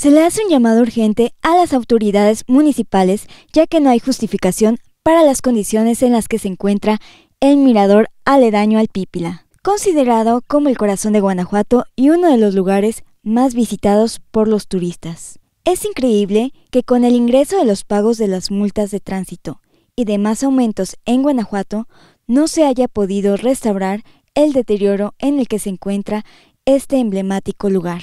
Se le hace un llamado urgente a las autoridades municipales ya que no hay justificación para las condiciones en las que se encuentra el mirador aledaño al Pípila, considerado como el corazón de Guanajuato y uno de los lugares más visitados por los turistas. Es increíble que con el ingreso de los pagos de las multas de tránsito y demás aumentos en Guanajuato no se haya podido restaurar el deterioro en el que se encuentra este emblemático lugar.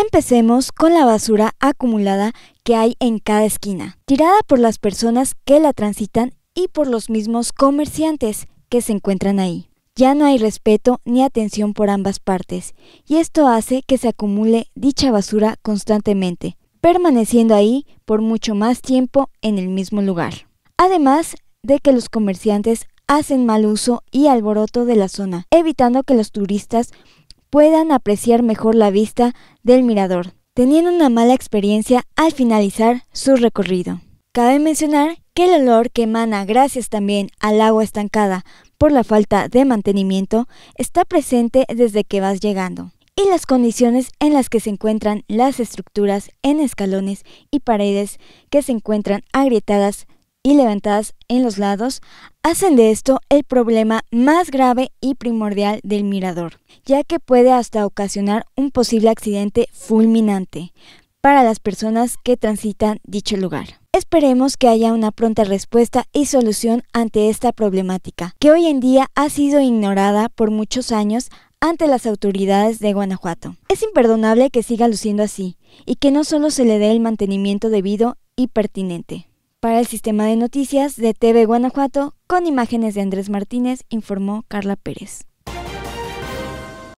Empecemos con la basura acumulada que hay en cada esquina, tirada por las personas que la transitan y por los mismos comerciantes que se encuentran ahí. Ya no hay respeto ni atención por ambas partes, y esto hace que se acumule dicha basura constantemente, permaneciendo ahí por mucho más tiempo en el mismo lugar. Además de que los comerciantes hacen mal uso y alboroto de la zona, evitando que los turistas puedan apreciar mejor la vista del mirador, teniendo una mala experiencia al finalizar su recorrido. Cabe mencionar que el olor que emana gracias también al agua estancada por la falta de mantenimiento está presente desde que vas llegando y las condiciones en las que se encuentran las estructuras en escalones y paredes que se encuentran agrietadas y levantadas en los lados hacen de esto el problema más grave y primordial del mirador, ya que puede hasta ocasionar un posible accidente fulminante para las personas que transitan dicho lugar. Esperemos que haya una pronta respuesta y solución ante esta problemática, que hoy en día ha sido ignorada por muchos años ante las autoridades de Guanajuato. Es imperdonable que siga luciendo así y que no solo se le dé el mantenimiento debido y pertinente. Para el sistema de noticias de TV Guanajuato, con imágenes de Andrés Martínez, informó Carla Pérez.